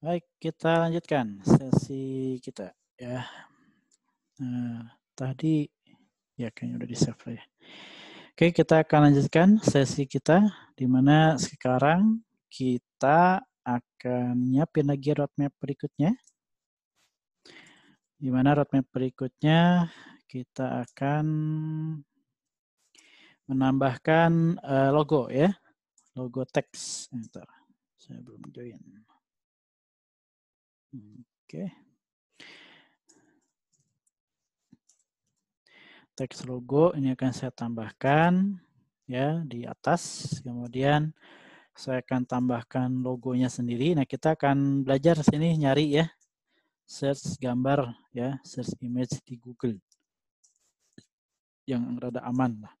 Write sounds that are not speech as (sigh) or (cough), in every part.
Baik, kita lanjutkan sesi kita ya. Nah, tadi ya kayaknya udah di save lah ya. Oke, kita akan lanjutkan sesi kita di mana sekarang kita akan nyiapin lagi roadmap berikutnya. Di mana roadmap berikutnya kita akan menambahkan eh, logo ya, logo teks. Entar. saya belum join. Oke, Teks logo ini akan saya tambahkan ya di atas. Kemudian saya akan tambahkan logonya sendiri. Nah, kita akan belajar sini nyari ya. Search gambar ya, search image di Google. Yang rada aman lah.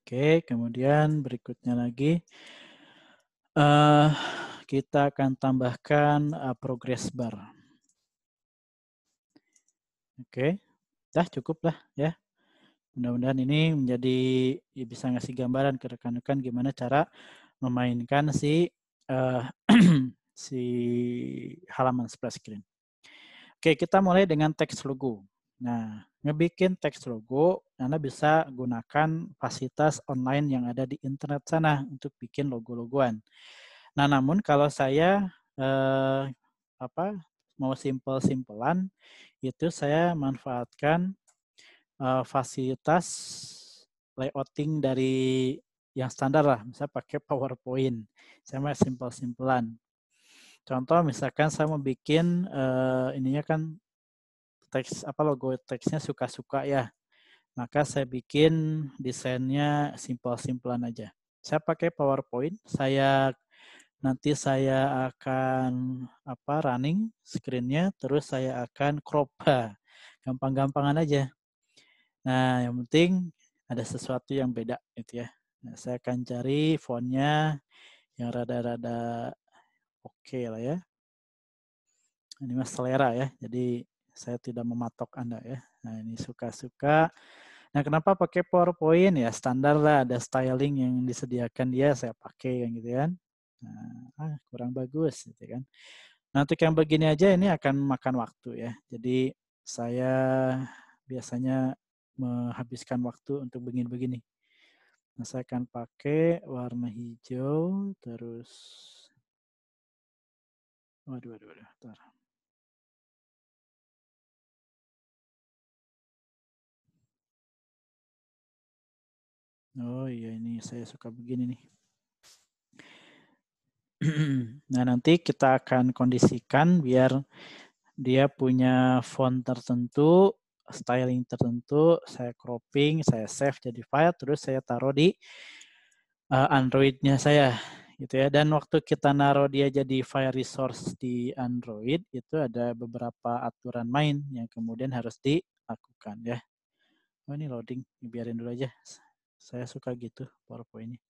Oke, kemudian berikutnya lagi. Uh, kita akan tambahkan uh, progress bar. Oke, okay. dah cukup lah ya. Mudah-mudahan ini menjadi ya bisa ngasih gambaran ke rekan-rekan gimana cara memainkan si uh, (clears throat) si halaman splash screen. Oke, kita mulai dengan teks logo. Nah, ngebikin teks logo, Anda bisa gunakan fasilitas online yang ada di internet sana untuk bikin logo-logoan. Nah, namun kalau saya eh, apa mau simple-simpelan itu saya manfaatkan eh, fasilitas layouting dari yang standar lah, misalnya pakai PowerPoint. Saya mau simple-simpelan. Contoh misalkan saya mau bikin eh, ininya kan teks apa logo teksnya suka-suka ya. Maka saya bikin desainnya simple-simpelan aja. Saya pakai PowerPoint, saya nanti saya akan apa running screennya, terus saya akan crop. (laughs) Gampang-gampangan aja. Nah, yang penting ada sesuatu yang beda gitu ya. Nah, saya akan cari fontnya yang rada-rada oke okay lah ya. Ini mas selera ya, jadi saya tidak mematok Anda ya. Nah, ini suka-suka. Nah, kenapa pakai PowerPoint ya? Standar lah, ada styling yang disediakan dia, saya pakai yang gitu kan. Ya. Nah, ah kurang bagus gitu kan. Nah untuk yang begini aja ini akan makan waktu ya. Jadi saya biasanya menghabiskan waktu untuk begini-begini. Nah, saya akan pakai warna hijau terus waduh waduh waduh bentar. Oh iya ini saya suka begini nih. (clears throat) Nah, nanti kita akan kondisikan biar dia punya font tertentu, styling tertentu, saya cropping, saya save jadi file, terus saya taruh di uh, Android-nya saya. gitu ya. Dan waktu kita naruh dia jadi file resource di Android, itu ada beberapa aturan main yang kemudian harus dilakukan ya. Oh, ini loading, biarin dulu aja. Saya suka gitu PowerPoint-nya.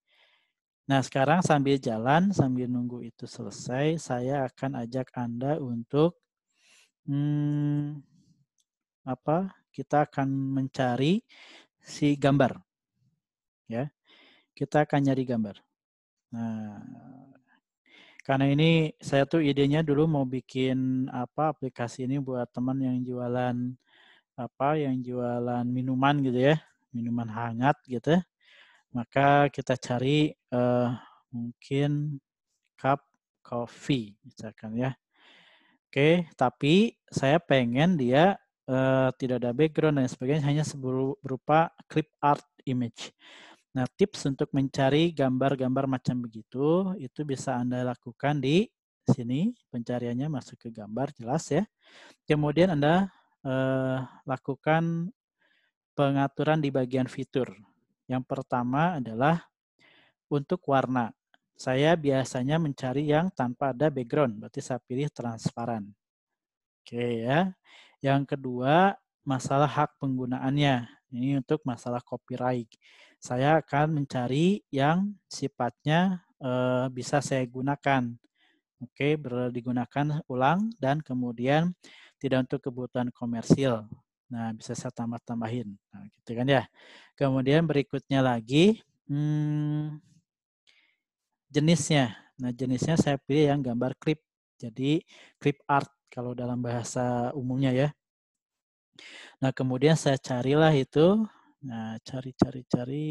Nah, sekarang sambil jalan, sambil nunggu itu selesai, saya akan ajak Anda untuk hmm, apa? Kita akan mencari si gambar. Ya. Kita akan nyari gambar. Nah, karena ini saya tuh idenya dulu mau bikin apa aplikasi ini buat teman yang jualan apa yang jualan minuman gitu ya, minuman hangat gitu. Ya maka kita cari uh, mungkin cup coffee misalkan ya. Oke, tapi saya pengen dia uh, tidak ada background dan sebagainya hanya berupa clip art image. Nah, tips untuk mencari gambar-gambar macam begitu itu bisa Anda lakukan di sini pencariannya masuk ke gambar jelas ya. Kemudian Anda eh, lakukan pengaturan di bagian fitur. Yang pertama adalah untuk warna. Saya biasanya mencari yang tanpa ada background, berarti saya pilih transparan. Oke ya. Yang kedua, masalah hak penggunaannya. Ini untuk masalah copyright. Saya akan mencari yang sifatnya eh, bisa saya gunakan. Oke, digunakan ulang dan kemudian tidak untuk kebutuhan komersil. Nah, bisa saya tambah-tambahin gitu kan ya. Kemudian berikutnya lagi hmm, jenisnya. Nah, jenisnya saya pilih yang gambar clip Jadi clip art kalau dalam bahasa umumnya ya. Nah, kemudian saya carilah itu. Nah, cari cari cari.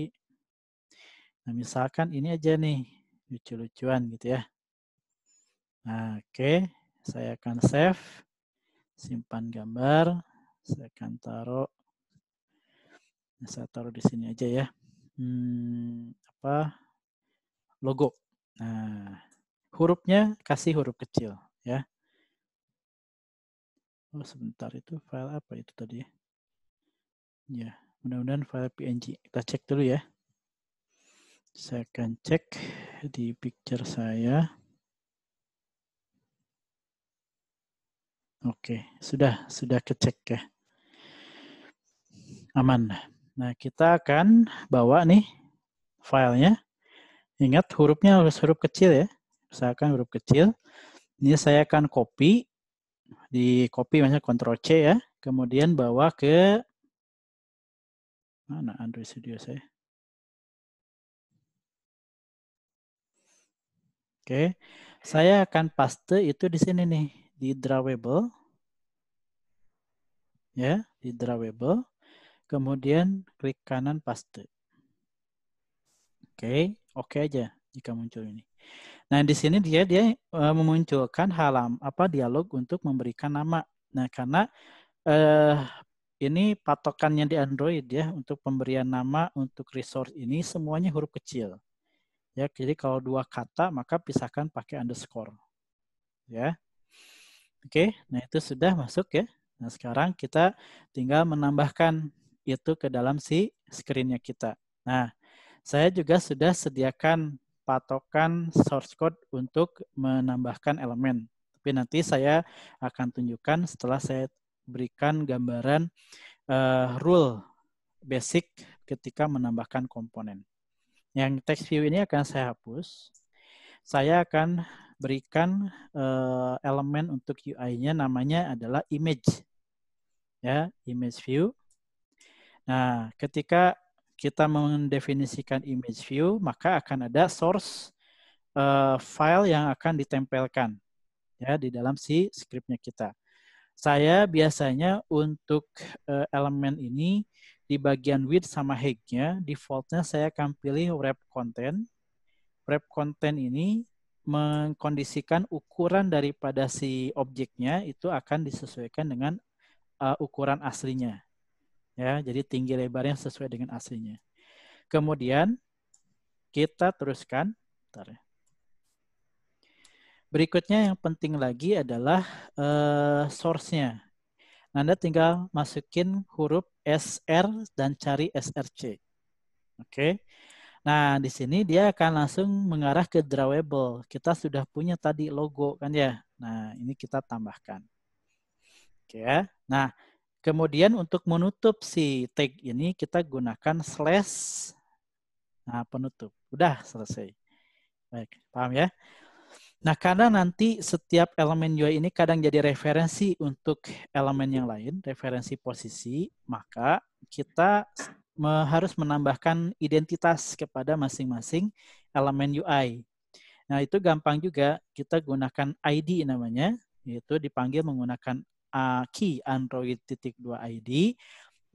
Nah, misalkan ini aja nih, lucu-lucuan gitu ya. Nah, oke, okay. saya akan save, simpan gambar, saya akan taruh Nah, saya taruh di sini aja ya. Hmm, apa? Logo. Nah, hurufnya kasih huruf kecil ya. Oh, sebentar itu file apa itu tadi ya? Ya, mudah-mudahan file PNG. Kita cek dulu ya. Saya akan cek di picture saya. Oke, sudah sudah kecek ya. Aman. Nah, kita akan bawa nih filenya. Ingat hurufnya harus huruf kecil ya. Misalkan huruf kecil. Ini saya akan copy. Di copy misalnya Ctrl C ya. Kemudian bawa ke mana Android Studio saya. Oke. Saya akan paste itu di sini nih, di drawable. Ya, di drawable. Kemudian klik kanan paste. Oke, okay. oke okay aja jika muncul ini. Nah, di sini dia dia eh, memunculkan halam apa dialog untuk memberikan nama. Nah, karena eh ini patokannya di Android ya untuk pemberian nama untuk resource ini semuanya huruf kecil. Ya, jadi kalau dua kata maka pisahkan pakai underscore. Ya. Oke, okay. nah itu sudah masuk ya. Nah, sekarang kita tinggal menambahkan itu ke dalam si screennya kita. Nah, saya juga sudah sediakan patokan source code untuk menambahkan elemen. Tapi nanti saya akan tunjukkan setelah saya berikan gambaran uh, rule basic ketika menambahkan komponen. Yang text view ini akan saya hapus. Saya akan berikan uh, elemen untuk UI-nya namanya adalah image. Ya, image view Nah, ketika kita mendefinisikan image view, maka akan ada source uh, file yang akan ditempelkan ya di dalam si scriptnya kita. Saya biasanya untuk uh, elemen ini di bagian width sama height-nya, defaultnya saya akan pilih wrap content. Wrap content ini mengkondisikan ukuran daripada si objeknya itu akan disesuaikan dengan uh, ukuran aslinya. Ya, jadi tinggi lebarnya sesuai dengan aslinya. Kemudian kita teruskan. Bentar ya. Berikutnya yang penting lagi adalah uh, source-nya. Anda tinggal masukin huruf SR dan cari SRC. Oke. Okay. Nah, di sini dia akan langsung mengarah ke drawable. Kita sudah punya tadi logo kan ya. Nah, ini kita tambahkan. Oke ya. Nah, Kemudian untuk menutup si tag ini kita gunakan slash nah, penutup. Udah selesai. Baik, paham ya? Nah, karena nanti setiap elemen UI ini kadang jadi referensi untuk elemen yang lain, referensi posisi, maka kita harus menambahkan identitas kepada masing-masing elemen UI. Nah, itu gampang juga kita gunakan ID namanya, yaitu dipanggil menggunakan Uh, key Android titik 2 ID.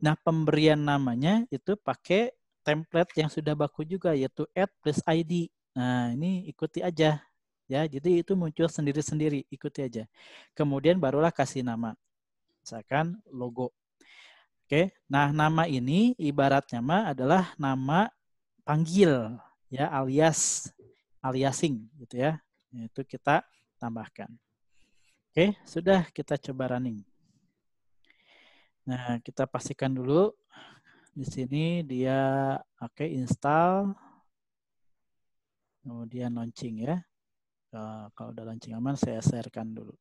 Nah, pemberian namanya itu pakai template yang sudah baku juga yaitu add plus ID. Nah, ini ikuti aja ya. Jadi itu muncul sendiri-sendiri, ikuti aja. Kemudian barulah kasih nama. Misalkan logo. Oke. Nah, nama ini ibaratnya mah adalah nama panggil ya alias aliasing gitu ya. Nah, itu kita tambahkan. Oke, sudah kita coba running. Nah, kita pastikan dulu di sini dia oke okay, install kemudian launching ya. Eh, kalau udah launching aman saya sharekan dulu.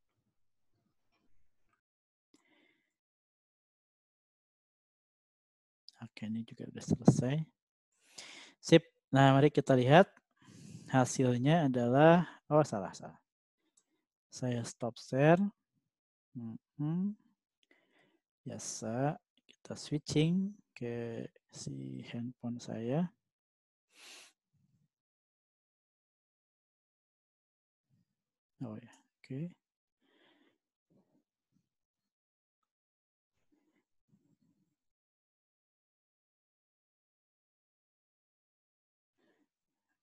Oke, ini juga sudah selesai. Sip. Nah, mari kita lihat hasilnya adalah oh salah salah. Saya stop share. Mm -hmm. Biasa kita switching ke si handphone saya. Oh ya, yeah. oke. Okay.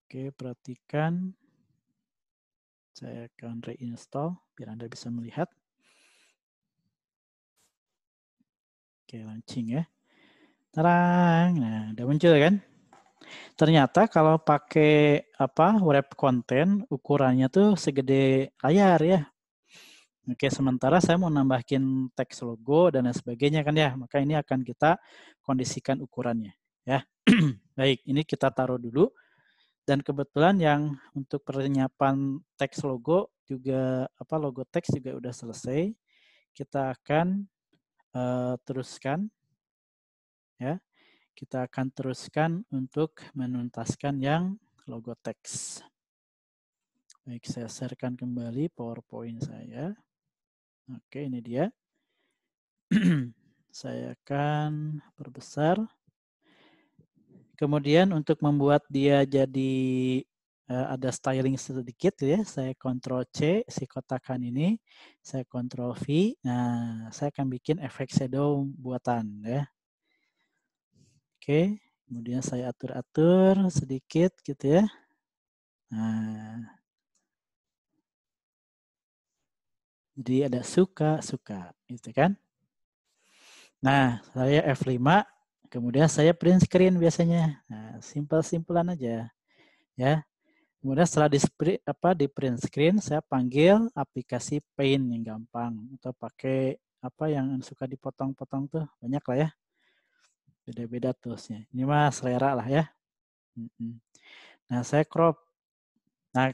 Oke, okay, perhatikan saya akan reinstall biar Anda bisa melihat. Oke, launching ya. Terang. Nah, udah muncul kan? Ternyata kalau pakai apa web content ukurannya tuh segede layar ya. Oke, sementara saya mau nambahin teks logo dan lain sebagainya kan ya. Maka ini akan kita kondisikan ukurannya ya. (clears throat) Baik, ini kita taruh dulu dan kebetulan yang untuk perlenyapan teks logo juga apa logo teks juga udah selesai kita akan uh, teruskan ya kita akan teruskan untuk menuntaskan yang logo teks baik saya sharekan kembali powerpoint saya oke ini dia (clears throat) saya akan perbesar kemudian untuk membuat dia jadi uh, ada styling sedikit ya, saya Ctrl C si kotakan ini, saya Ctrl V. Nah, saya akan bikin efek shadow buatan ya. Oke, kemudian saya atur-atur sedikit gitu ya. Nah, jadi ada suka-suka gitu kan. Nah, saya F5 Kemudian saya print screen biasanya. Nah, simpel-simpelan aja. Ya. Kemudian setelah di print apa di print screen saya panggil aplikasi Paint yang gampang atau pakai apa yang suka dipotong-potong tuh banyak lah ya. Beda-beda toolsnya. Ini mah selera lah ya. Nah, saya crop. Nah,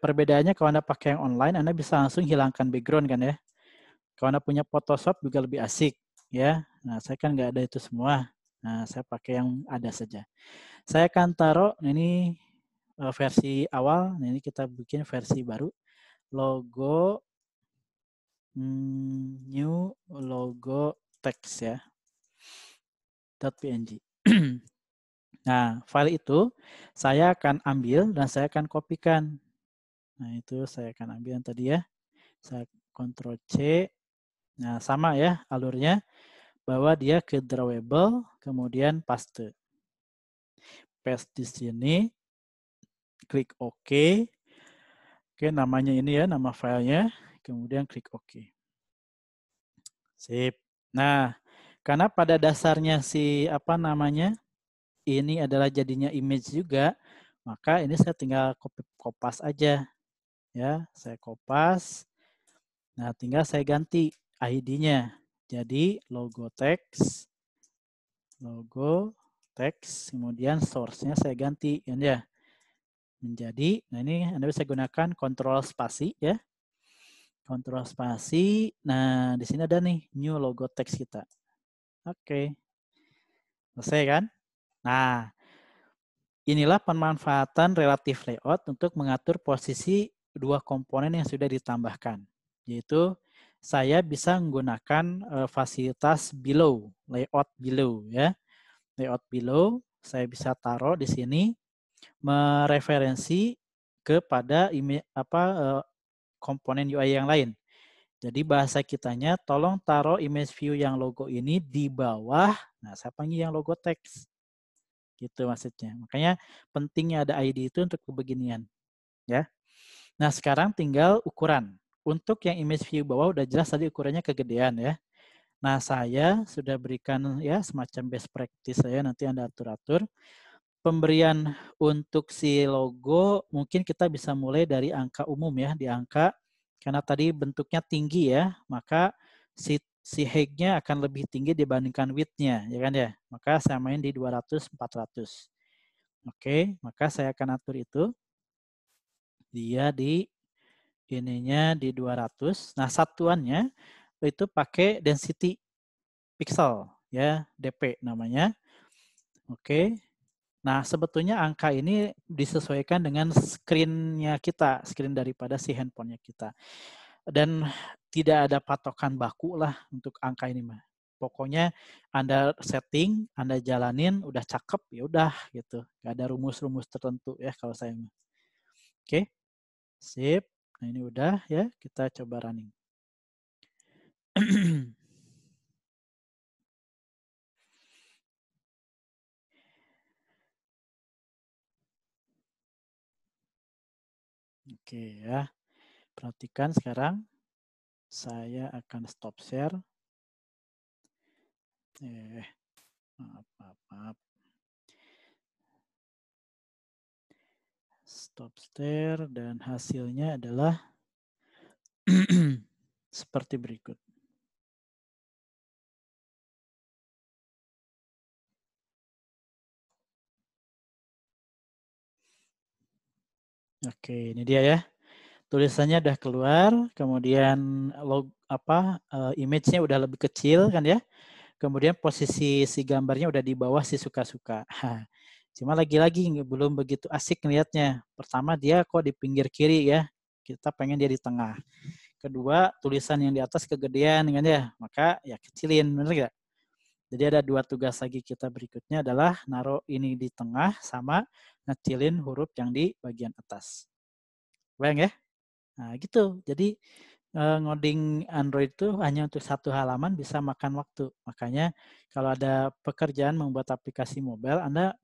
perbedaannya kalau Anda pakai yang online, Anda bisa langsung hilangkan background kan ya. Kalau Anda punya Photoshop juga lebih asik ya. Nah, saya kan nggak ada itu semua. Nah, saya pakai yang ada saja. Saya akan taruh ini eh, versi awal, nah, ini kita bikin versi baru. Logo hmm, new logo text ya. .png. (clears throat) nah, file itu saya akan ambil dan saya akan kopikan. Nah, itu saya akan ambil yang tadi ya. Saya Ctrl C. Nah, sama ya alurnya bahwa dia ke drawable, kemudian paste. Paste di sini, klik OK. Oke, namanya ini ya, nama filenya. Kemudian klik OK. Sip. Nah, karena pada dasarnya si apa namanya ini adalah jadinya image juga, maka ini saya tinggal copy kopas aja. Ya, saya kopas. Nah, tinggal saya ganti ID-nya. Jadi logo teks, logo teks, kemudian source-nya saya ganti, kan ya. Menjadi, nah ini Anda bisa gunakan kontrol spasi ya. Kontrol spasi, nah di sini ada nih new logo teks kita. Oke, okay. selesai kan? Nah, inilah pemanfaatan relative layout untuk mengatur posisi dua komponen yang sudah ditambahkan, yaitu saya bisa menggunakan uh, fasilitas below, layout below ya. Layout below saya bisa taruh di sini mereferensi kepada apa uh, komponen UI yang lain. Jadi bahasa kitanya tolong taruh image view yang logo ini di bawah. Nah, saya panggil yang logo teks. Gitu maksudnya. Makanya pentingnya ada ID itu untuk kebeginian. Ya. Nah, sekarang tinggal ukuran. Untuk yang image view bawah udah jelas tadi ukurannya kegedean ya. Nah, saya sudah berikan ya semacam best practice saya nanti Anda atur-atur. Pemberian untuk si logo mungkin kita bisa mulai dari angka umum ya, di angka karena tadi bentuknya tinggi ya, maka si si height-nya akan lebih tinggi dibandingkan width-nya, ya kan ya? Maka saya main di 200 400. Oke, maka saya akan atur itu dia di ininya di 200. Nah, satuannya itu pakai density pixel ya, DP namanya. Oke. Nah, sebetulnya angka ini disesuaikan dengan screen-nya kita, screen daripada si handphonenya kita. Dan tidak ada patokan baku lah untuk angka ini mah. Pokoknya Anda setting, Anda jalanin, udah cakep, ya udah gitu. Gak ada rumus-rumus tertentu ya kalau saya. Oke, sip. Nah ini udah ya, kita coba running. (clears throat) Oke ya, perhatikan sekarang saya akan stop share. Eh, maaf, maaf, maaf. stop stair dan hasilnya adalah (clears throat) seperti berikut. Oke, ini dia ya. Tulisannya udah keluar, kemudian log apa uh, image-nya udah lebih kecil kan ya. Kemudian posisi si gambarnya udah di bawah si suka-suka. Cuma lagi-lagi belum begitu asik ngelihatnya. Pertama dia kok di pinggir kiri ya. Kita pengen dia di tengah. Kedua, tulisan yang di atas kegedean kan ya. Maka ya kecilin, benar Jadi ada dua tugas lagi kita berikutnya adalah naruh ini di tengah sama ngecilin huruf yang di bagian atas. Bayang ya? Nah gitu. Jadi eh, ngoding Android itu hanya untuk satu halaman bisa makan waktu. Makanya kalau ada pekerjaan membuat aplikasi mobile, Anda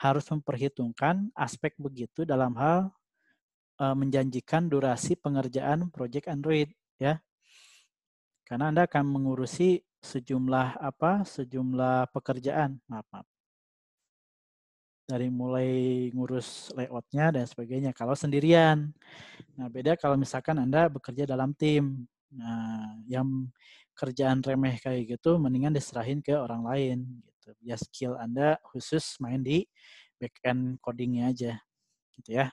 harus memperhitungkan aspek begitu dalam hal uh, menjanjikan durasi pengerjaan project Android ya. Karena Anda akan mengurusi sejumlah apa? sejumlah pekerjaan. Maaf, maaf. Dari mulai ngurus layoutnya dan sebagainya kalau sendirian. Nah, beda kalau misalkan Anda bekerja dalam tim. Nah, yang kerjaan remeh kayak gitu mendingan diserahin ke orang lain gitu. Ya skill Anda khusus main di back codingnya aja gitu ya.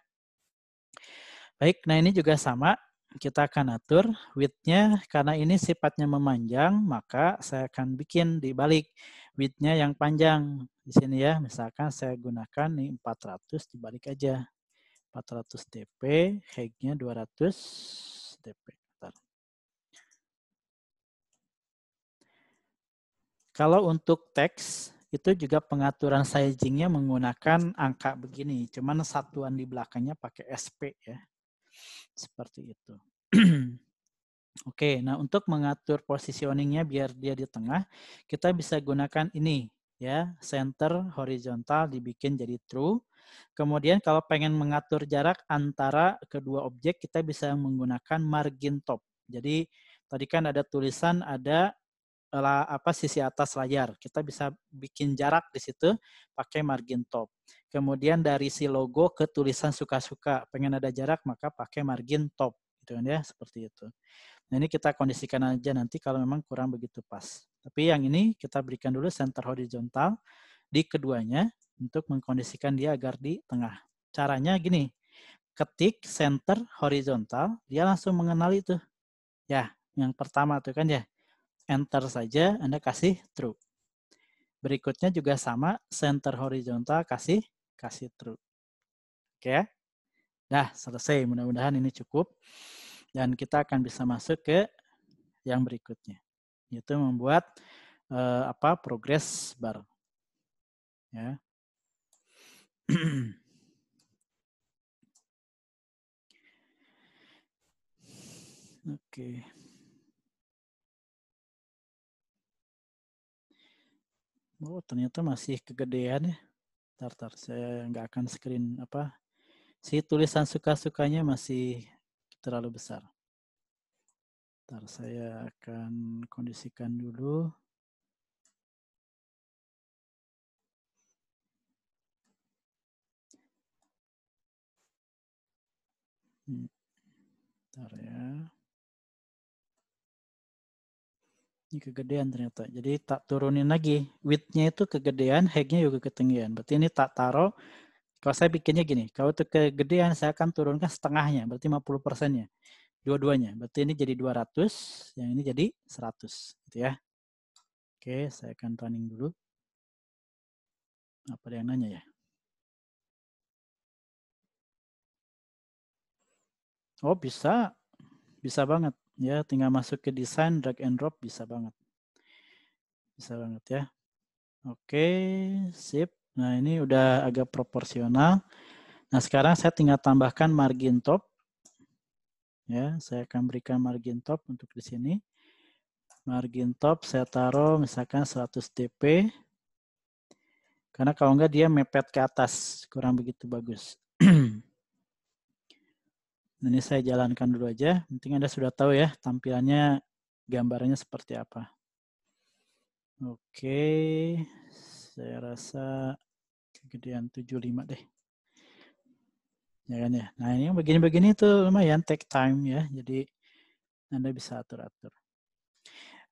Baik, nah ini juga sama kita akan atur width-nya karena ini sifatnya memanjang maka saya akan bikin di width-nya yang panjang di sini ya misalkan saya gunakan nih 400 dibalik aja 400 dp height-nya 200 dp Kalau untuk teks, itu juga pengaturan sizingnya menggunakan angka begini. Cuman satuan di belakangnya pakai SP ya. Seperti itu. (clears throat) Oke, nah untuk mengatur positioningnya biar dia di tengah, kita bisa gunakan ini ya, center horizontal dibikin jadi true. Kemudian kalau pengen mengatur jarak antara kedua objek, kita bisa menggunakan margin top. Jadi tadi kan ada tulisan ada apa sisi atas layar. Kita bisa bikin jarak di situ pakai margin top. Kemudian dari si logo ke tulisan suka-suka, pengen ada jarak maka pakai margin top gitu kan ya, seperti itu. Nah, ini kita kondisikan aja nanti kalau memang kurang begitu pas. Tapi yang ini kita berikan dulu center horizontal di keduanya untuk mengkondisikan dia agar di tengah. Caranya gini, ketik center horizontal, dia langsung mengenali tuh. Ya, yang pertama tuh kan ya enter saja, Anda kasih true. Berikutnya juga sama, center horizontal kasih kasih true. Oke ya. Nah, selesai. Mudah-mudahan ini cukup. Dan kita akan bisa masuk ke yang berikutnya. Itu membuat eh, apa progress bar. Ya. (clears throat) Oke. Okay. Oh ternyata masih kegedean ya. Tar, tar saya nggak akan screen apa si tulisan suka-sukanya masih terlalu besar. tar saya akan kondisikan dulu. Hmm, tar ya. Ini kegedean ternyata. Jadi tak turunin lagi. width itu kegedean, height-nya juga ketinggian. Berarti ini tak taruh. Kalau saya bikinnya gini, kalau itu kegedean saya akan turunkan setengahnya, berarti 50 persennya. Dua-duanya. Berarti ini jadi 200, yang ini jadi 100. Gitu ya. Oke, saya akan running dulu. Apa yang nanya ya? Oh, bisa. Bisa banget ya tinggal masuk ke desain drag and drop bisa banget bisa banget ya oke sip nah ini udah agak proporsional nah sekarang saya tinggal tambahkan margin top ya saya akan berikan margin top untuk di sini margin top saya taruh misalkan 100 dp karena kalau enggak dia mepet ke atas kurang begitu bagus (clears throat) Ini saya jalankan dulu aja. Penting Anda sudah tahu ya tampilannya gambarnya seperti apa. Oke, saya rasa kegedean 75 deh. Ya kan ya. Nah, ini begini-begini itu lumayan take time ya. Jadi Anda bisa atur-atur.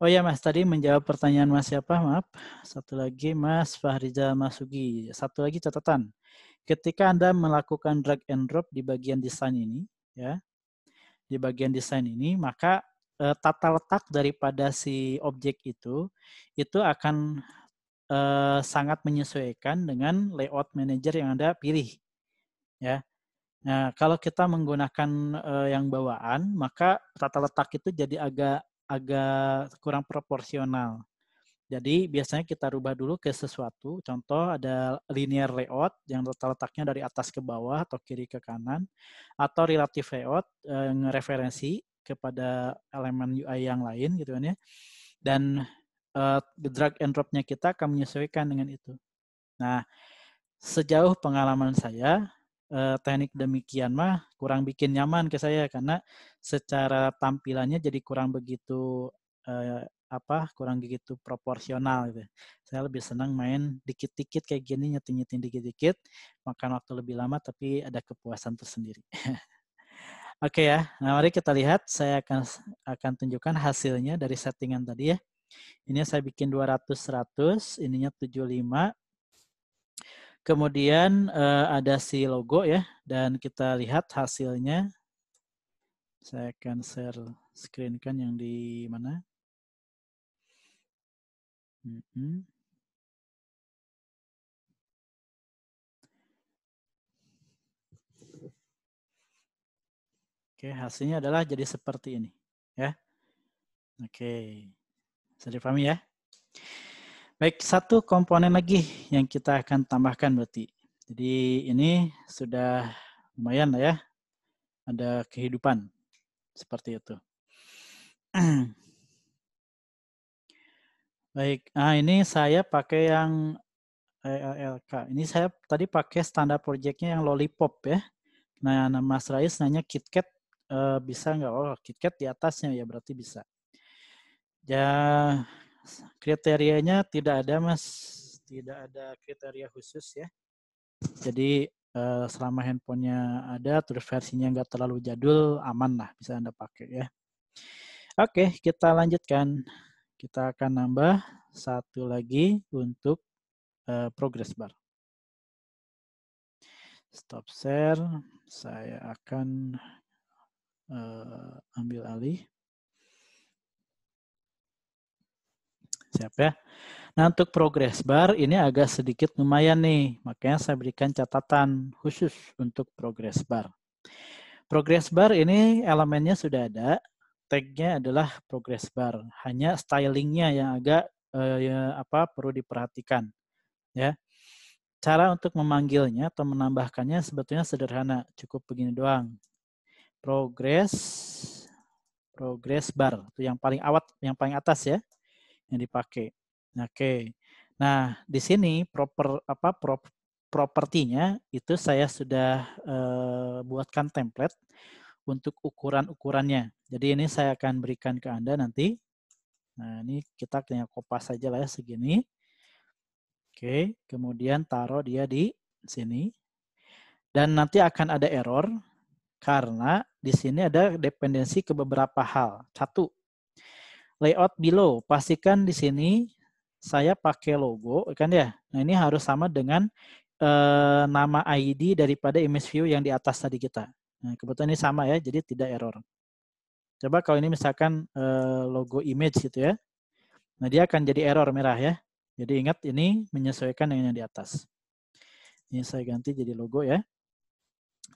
Oh ya Mas, tadi menjawab pertanyaan Mas siapa? Maaf. Satu lagi Mas Fahriza Masugi. Satu lagi catatan. Ketika Anda melakukan drag and drop di bagian desain ini, ya di bagian desain ini maka e, tata letak daripada si objek itu itu akan e, sangat menyesuaikan dengan layout manager yang anda pilih ya nah kalau kita menggunakan e, yang bawaan maka tata letak itu jadi agak agak kurang proporsional jadi biasanya kita rubah dulu ke sesuatu. Contoh ada linear layout yang letaknya dari atas ke bawah atau kiri ke kanan, atau relative layout yang eh, referensi kepada elemen UI yang lain gitu kan ya. Dan uh, drag and drop-nya kita akan menyesuaikan dengan itu. Nah, sejauh pengalaman saya eh, teknik demikian mah kurang bikin nyaman ke saya karena secara tampilannya jadi kurang begitu eh, apa kurang begitu proporsional gitu. Saya lebih senang main dikit-dikit kayak gini nyetin-nyetin dikit-dikit, makan waktu lebih lama tapi ada kepuasan tersendiri. (laughs) Oke okay ya, nah mari kita lihat saya akan akan tunjukkan hasilnya dari settingan tadi ya. Ini saya bikin 200 100, ininya 75. Kemudian eh, ada si logo ya dan kita lihat hasilnya. Saya akan share screen kan yang di mana? Oke, hasilnya adalah jadi seperti ini, ya. Oke. Bisa dipahami ya? Baik, satu komponen lagi yang kita akan tambahkan berarti. Jadi ini sudah lumayan lah ya. Ada kehidupan seperti itu. (clears throat) Baik. Nah, ini saya pakai yang e LLK. Ini saya tadi pakai standar projectnya yang Lollipop ya. Nah, nah Mas Rais nanya KitKat uh, bisa nggak? Oh, KitKat di atasnya ya berarti bisa. Ya, kriterianya tidak ada Mas. Tidak ada kriteria khusus ya. Jadi uh, selama handphonenya ada, terus versinya nggak terlalu jadul, aman lah bisa Anda pakai ya. Oke, kita lanjutkan. Kita akan nambah satu lagi untuk uh, progress bar. Stop share, saya akan uh, ambil alih. Siap ya. Nah untuk progress bar ini agak sedikit lumayan nih. Makanya saya berikan catatan khusus untuk progress bar. Progress bar ini elemennya sudah ada tagnya adalah progress bar. Hanya stylingnya yang agak eh, ya, apa perlu diperhatikan. Ya. Cara untuk memanggilnya atau menambahkannya sebetulnya sederhana, cukup begini doang. Progress progress bar itu yang paling awat, yang paling atas ya yang dipakai. Oke. Okay. Nah, di sini proper apa prop, propertinya itu saya sudah uh, buatkan template untuk ukuran-ukurannya. Jadi ini saya akan berikan ke Anda nanti. Nah, ini kita hanya kopas saja lah ya segini. Oke, kemudian taruh dia di sini. Dan nanti akan ada error karena di sini ada dependensi ke beberapa hal. Satu, layout below. Pastikan di sini saya pakai logo, kan ya. Nah, ini harus sama dengan eh, nama ID daripada image view yang di atas tadi kita. Nah, kebetulan ini sama ya, jadi tidak error. Coba kalau ini misalkan eh, logo image gitu ya. Nah, dia akan jadi error merah ya. Jadi ingat ini menyesuaikan dengan yang di atas. Ini saya ganti jadi logo ya.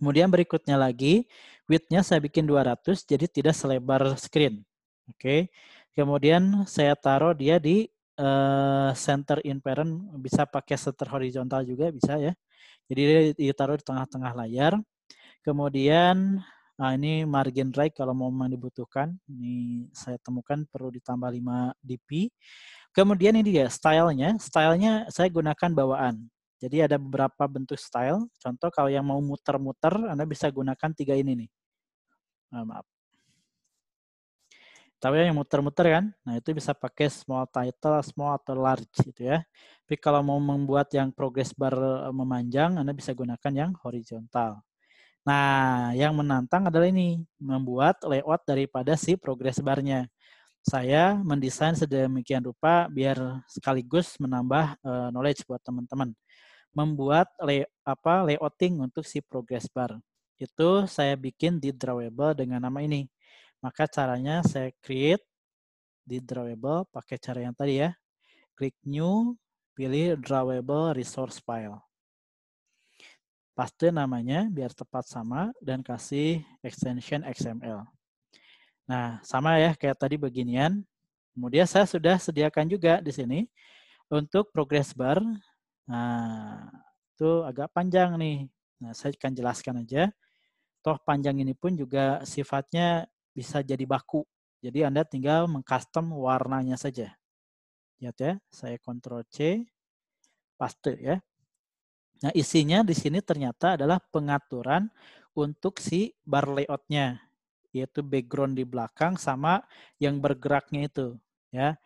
Kemudian berikutnya lagi, width-nya saya bikin 200, jadi tidak selebar screen. Oke. Kemudian saya taruh dia di eh, center in parent, bisa pakai center horizontal juga bisa ya. Jadi dia ditaruh di tengah-tengah layar. Kemudian Nah, ini margin right kalau mau memang dibutuhkan. Ini saya temukan perlu ditambah 5 DP. Kemudian ini dia stylenya. Stylenya saya gunakan bawaan. Jadi ada beberapa bentuk style. Contoh kalau yang mau muter-muter, Anda bisa gunakan tiga ini nih. Nah, maaf. Tapi ya yang muter-muter kan, nah itu bisa pakai small title, small atau large gitu ya. Tapi kalau mau membuat yang progress bar eh, memanjang, Anda bisa gunakan yang horizontal. Nah, yang menantang adalah ini, membuat layout daripada si progress bar-nya Saya mendesain sedemikian rupa biar sekaligus menambah eh, knowledge buat teman-teman. Membuat lay, apa layouting untuk si progress bar. Itu saya bikin di drawable dengan nama ini. Maka caranya saya create di drawable pakai cara yang tadi ya. Klik new, pilih drawable resource file paste namanya biar tepat sama dan kasih extension XML. Nah, sama ya kayak tadi beginian. Kemudian saya sudah sediakan juga di sini untuk progress bar. Nah, itu agak panjang nih. Nah, saya akan jelaskan aja. Toh panjang ini pun juga sifatnya bisa jadi baku. Jadi Anda tinggal mengcustom warnanya saja. Lihat ya, saya Ctrl C, paste ya. Nah, isinya di sini ternyata adalah pengaturan untuk si bar layoutnya, yaitu background di belakang sama yang bergeraknya itu, ya.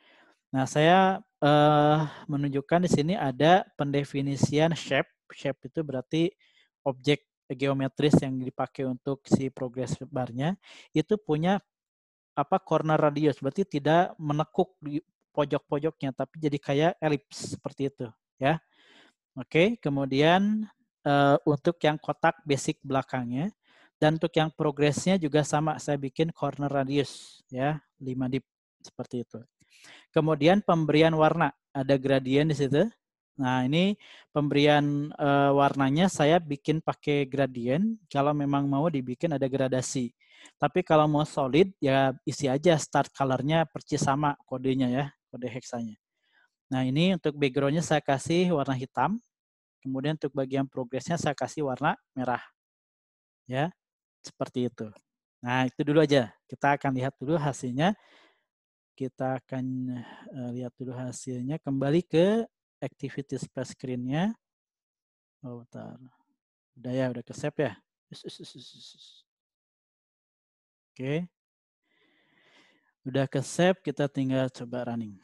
Nah, saya eh, menunjukkan di sini ada pendefinisian shape. Shape itu berarti objek geometris yang dipakai untuk si progress barnya itu punya apa corner radius berarti tidak menekuk di pojok-pojoknya tapi jadi kayak elips seperti itu ya. Oke, kemudian uh, untuk yang kotak basic belakangnya dan untuk yang progresnya juga sama saya bikin corner radius ya 5 dip seperti itu. Kemudian pemberian warna ada gradient di situ. Nah, ini pemberian uh, warnanya saya bikin pakai gradient. kalau memang mau dibikin ada gradasi. Tapi kalau mau solid ya isi aja start color-nya percis sama kodenya ya, kode hexanya. Nah ini untuk backgroundnya saya kasih warna hitam. Kemudian untuk bagian progresnya saya kasih warna merah. Ya, seperti itu. Nah itu dulu aja. Kita akan lihat dulu hasilnya. Kita akan eh, lihat dulu hasilnya. Kembali ke activity space screen-nya. Oh, bentar. Udah ya, udah ke save ya. Oke. Okay. Udah ke save, kita tinggal coba running.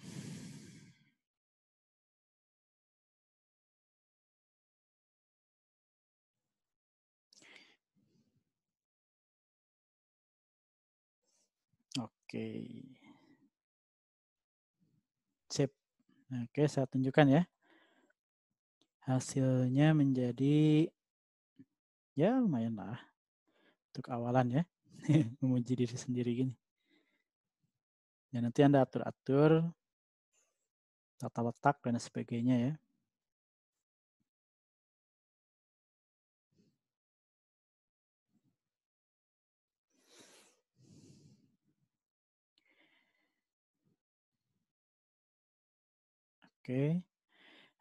Oke. Sip. Oke, saya tunjukkan ya. Hasilnya menjadi ya lumayan lah. Untuk awalan ya. (laughs) Memuji diri sendiri gini. Dan nanti Anda atur-atur tata letak dan sebagainya ya. Oke.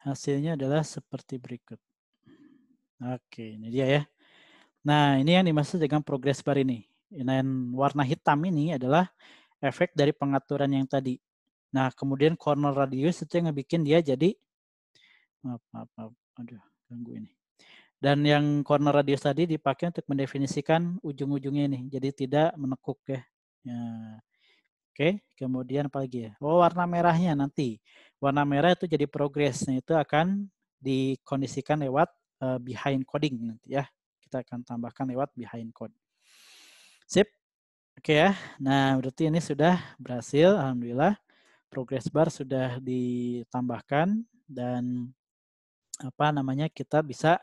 Hasilnya adalah seperti berikut. Oke, ini dia ya. Nah, ini yang dimaksud dengan progress bar ini. Dan warna hitam ini adalah efek dari pengaturan yang tadi. Nah, kemudian corner radius itu yang bikin dia jadi maaf, maaf, maaf. Aduh, ganggu ini. Dan yang corner radius tadi dipakai untuk mendefinisikan ujung-ujungnya ini. Jadi tidak menekuk ya. ya. Oke, kemudian apa lagi ya? Oh, warna merahnya nanti. Warna merah itu jadi progress. Nah, itu akan dikondisikan lewat uh, behind coding nanti ya. Kita akan tambahkan lewat behind code. Sip. Oke ya. Nah, berarti ini sudah berhasil. Alhamdulillah. Progress bar sudah ditambahkan dan apa namanya kita bisa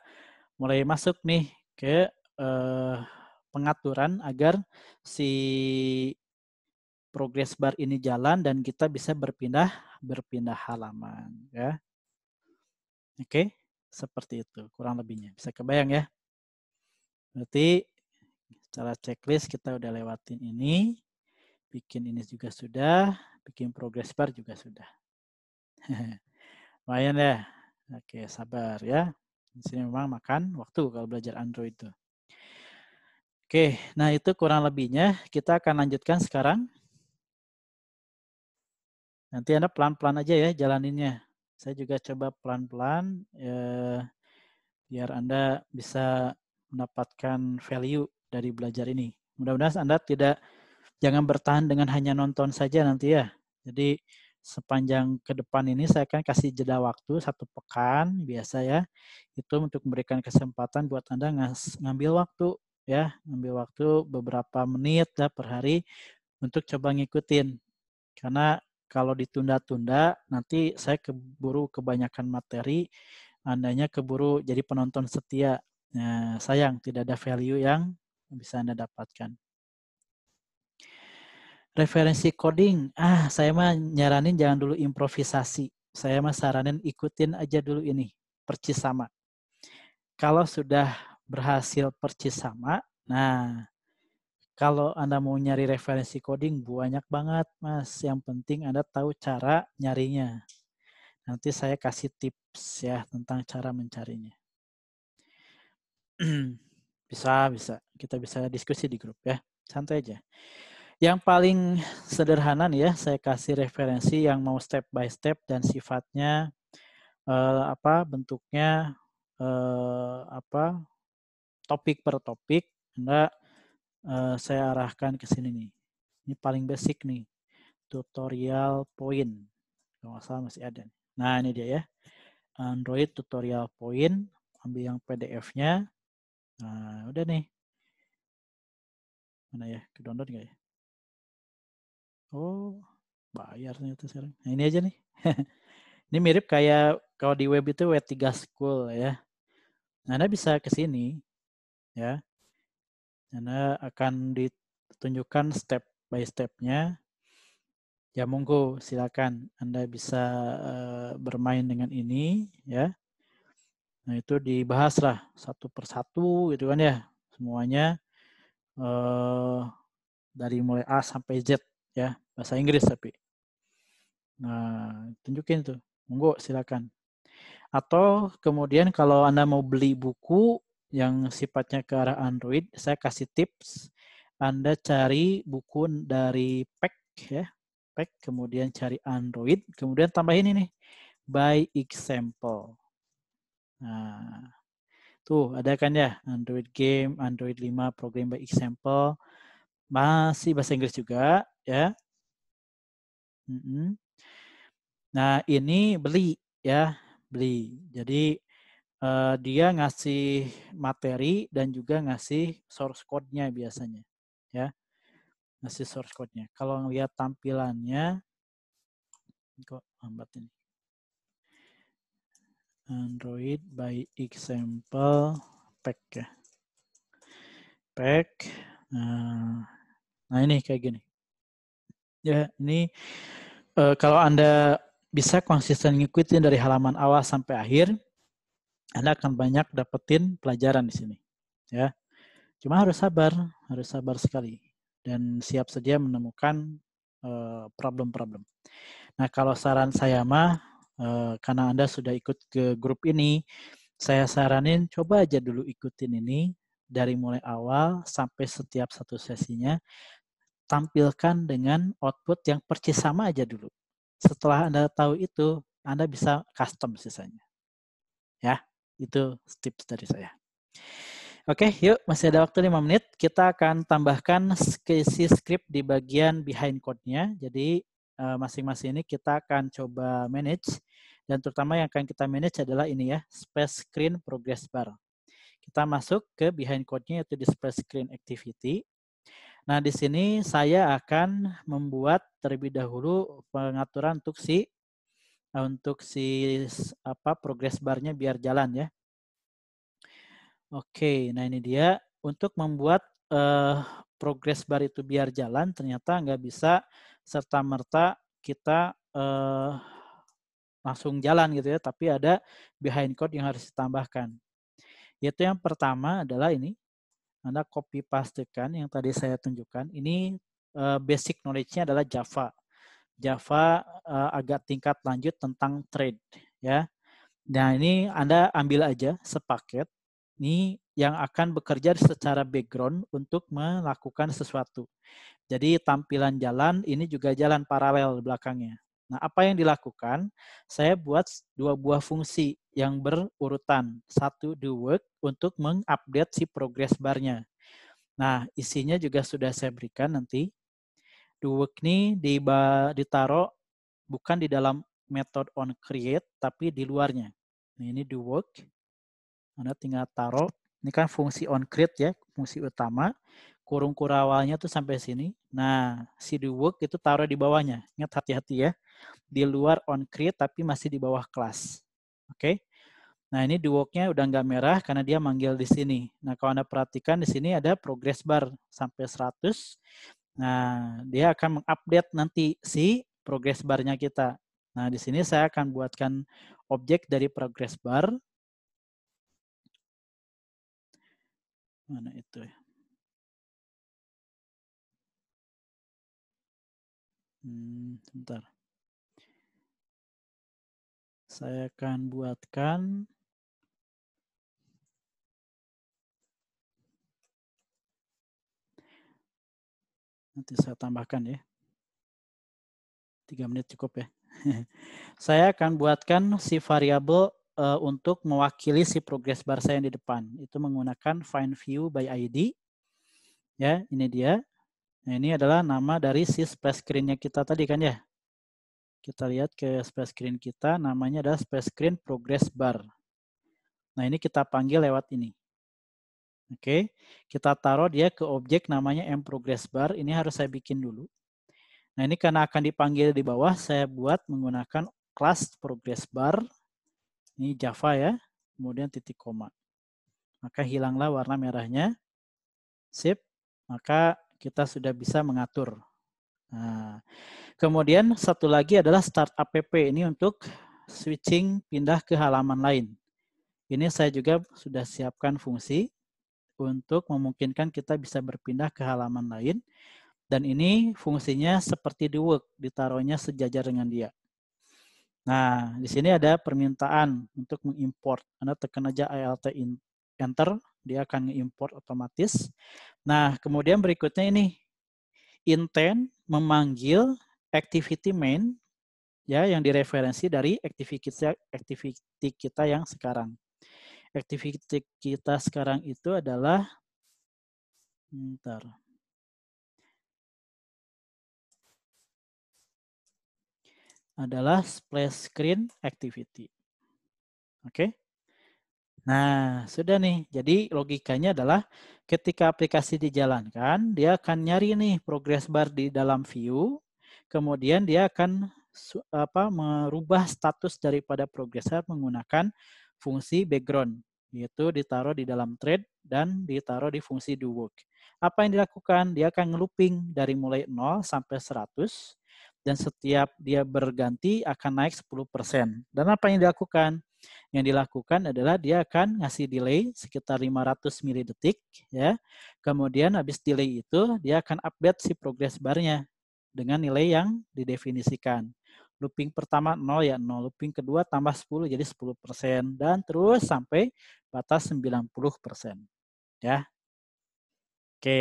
mulai masuk nih ke uh, pengaturan agar si progress bar ini jalan dan kita bisa berpindah berpindah halaman ya. Oke, seperti itu kurang lebihnya. Bisa kebayang ya? Berarti secara checklist kita udah lewatin ini, bikin ini juga sudah, bikin progress bar juga sudah. (laughs) Lumayan ya. Oke, sabar ya. Di sini memang makan waktu kalau belajar Android itu. Oke, nah itu kurang lebihnya. Kita akan lanjutkan sekarang Nanti Anda pelan-pelan aja ya jalaninnya. Saya juga coba pelan-pelan ya, biar Anda bisa mendapatkan value dari belajar ini. Mudah-mudahan Anda tidak jangan bertahan dengan hanya nonton saja nanti ya. Jadi sepanjang ke depan ini saya akan kasih jeda waktu satu pekan biasa ya. Itu untuk memberikan kesempatan buat Anda ngambil waktu ya, ngambil waktu beberapa menit ya, per hari untuk coba ngikutin. Karena kalau ditunda-tunda nanti saya keburu kebanyakan materi, andanya keburu jadi penonton setia. Nah, sayang tidak ada value yang bisa Anda dapatkan. Referensi coding, ah saya mah nyaranin jangan dulu improvisasi. Saya mah saranin ikutin aja dulu ini, percis sama. Kalau sudah berhasil percis sama, nah kalau Anda mau nyari referensi coding, banyak banget, Mas. Yang penting Anda tahu cara nyarinya. Nanti saya kasih tips ya tentang cara mencarinya. (clears throat) bisa, bisa. Kita bisa diskusi di grup ya. Santai aja. Yang paling sederhana nih ya, saya kasih referensi yang mau step by step dan sifatnya eh, apa bentuknya eh, apa topik per topik. Anda uh, saya arahkan ke sini nih. Ini paling basic nih. Tutorial point. Kalau nggak salah masih ada. Nah, ini dia ya. Android tutorial point. Ambil yang PDF-nya. Nah, udah nih. Mana ya? Ke download nggak ya? Oh, bayar ternyata sekarang. Nah, ini aja nih. (laughs) ini mirip kayak kalau di web itu W3 School ya. Nah, Anda bisa ke sini ya anda akan ditunjukkan step by stepnya. Ya monggo silakan Anda bisa eh, bermain dengan ini ya. Nah itu dibahaslah satu persatu gitu kan ya semuanya eh, dari mulai A sampai Z ya bahasa Inggris tapi. Nah tunjukin tuh monggo silakan. Atau kemudian kalau Anda mau beli buku yang sifatnya ke arah Android, saya kasih tips Anda cari buku dari Pack, ya. Pack. kemudian cari Android, kemudian tambahin ini by example. Nah, tuh ada kan ya Android game, Android 5 program by example masih bahasa Inggris juga ya. Nah, ini beli ya, beli. Jadi Eh, dia ngasih materi dan juga ngasih source code-nya biasanya ya ngasih source code-nya kalau ngelihat tampilannya kok lambat ini Android by example pack ya pack eh, nah, ini kayak gini ya ini eh, kalau anda bisa konsisten ngikutin dari halaman awal sampai akhir anda akan banyak dapetin pelajaran di sini. Ya. Cuma harus sabar, harus sabar sekali dan siap sedia menemukan eh, problem-problem. nah, kalau saran saya mah eh, karena Anda sudah ikut ke grup ini, saya saranin coba aja dulu ikutin ini dari mulai awal sampai setiap satu sesinya tampilkan dengan output yang persis sama aja dulu. Setelah Anda tahu itu, Anda bisa custom sisanya. Ya. Itu tips dari saya. Oke, ya. yuk masih ada waktu 5 menit. Kita akan tambahkan isi script di bagian behind code-nya. Jadi eh, masing-masing ini kita akan coba manage dan terutama yang akan kita manage adalah ini ya, space screen progress bar. Kita masuk ke behind code-nya yaitu di space screen activity. Nah, di sini saya akan membuat terlebih dahulu pengaturan untuk si Eh, untuk si apa progress bar-nya biar jalan ya. Oke, nah ini dia untuk membuat uh, progress bar itu biar jalan ternyata nggak bisa serta merta kita uh, langsung jalan gitu ya, tapi ada behind code yang harus ditambahkan. Yaitu yang pertama adalah ini, anda copy pastekan yang tadi saya tunjukkan. Ini basic knowledge-nya adalah Java. Java uh, agak tingkat lanjut tentang trade ya. Nah, ini Anda ambil aja sepaket ini yang akan bekerja secara background untuk melakukan sesuatu. Jadi tampilan jalan ini juga jalan paralel belakangnya. Nah, apa yang dilakukan? Saya buat dua buah fungsi yang berurutan. Satu do work untuk mengupdate si progress barnya. Nah, isinya juga sudah saya berikan nanti work di ditaruh bukan di dalam method on create tapi di luarnya. Nah, ini do work. Anda tinggal taruh. Ini kan fungsi on create ya, fungsi utama. Kurung kurawalnya tuh sampai sini. Nah, si do work itu taruh di bawahnya. Ingat hati-hati ya. Di luar on create tapi masih di bawah kelas. Oke. Okay? Nah, ini do work udah nggak merah karena dia manggil di sini. Nah, kalau Anda perhatikan di sini ada progress bar sampai 100. Nah, dia akan mengupdate nanti si progress bar-nya kita. Nah, di sini saya akan buatkan objek dari progress bar. Mana itu ya? Hmm, bentar. Saya akan buatkan Nanti saya tambahkan ya. Tiga menit cukup ya. (laughs) saya akan buatkan si variabel uh, eh, untuk mewakili si progress bar saya yang di depan. Itu menggunakan find view by ID. Ya, ini dia. Nah, ini adalah nama dari si splash screen-nya kita tadi kan ya. Kita lihat ke splash screen kita, namanya adalah splash screen progress bar. Nah, ini kita panggil lewat ini. Oke, kita taruh dia ke objek namanya M progress bar. Ini harus saya bikin dulu. Nah, ini karena akan dipanggil di bawah, saya buat menggunakan class progress bar. Ini Java ya, kemudian titik koma. Maka hilanglah warna merahnya. Sip, maka kita sudah bisa mengatur. Nah, kemudian satu lagi adalah start app. Ini untuk switching pindah ke halaman lain. Ini saya juga sudah siapkan fungsi untuk memungkinkan kita bisa berpindah ke halaman lain. Dan ini fungsinya seperti di work, ditaruhnya sejajar dengan dia. Nah, di sini ada permintaan untuk mengimport. Anda tekan aja ALT enter, dia akan mengimport otomatis. Nah, kemudian berikutnya ini intent memanggil activity main ya yang direferensi dari activity activity kita yang sekarang. Activity kita sekarang itu adalah ntar adalah splash screen activity. Oke. Okay? Nah, sudah nih. Jadi logikanya adalah ketika aplikasi dijalankan, dia akan nyari nih progress bar di dalam view, kemudian dia akan apa merubah status daripada progress bar menggunakan fungsi background, yaitu ditaruh di dalam thread dan ditaruh di fungsi do work. Apa yang dilakukan? Dia akan looping dari mulai 0 sampai 100, dan setiap dia berganti akan naik 10%. Dan apa yang dilakukan? Yang dilakukan adalah dia akan ngasih delay sekitar 500 milidetik ya. Kemudian habis delay itu dia akan update si progress bar nya dengan nilai yang didefinisikan looping pertama 0 ya 0, looping kedua tambah 10 jadi 10% dan terus sampai batas 90%. Ya. Oke.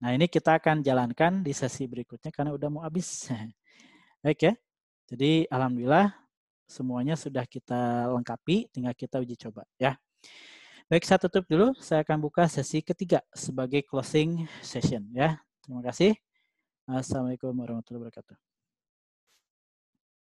Nah, ini kita akan jalankan di sesi berikutnya karena udah mau habis. (laughs) Baik ya. Jadi alhamdulillah semuanya sudah kita lengkapi, tinggal kita uji coba ya. Baik, saya tutup dulu. Saya akan buka sesi ketiga sebagai closing session ya. Terima kasih. Assalamualaikum warahmatullahi wabarakatuh.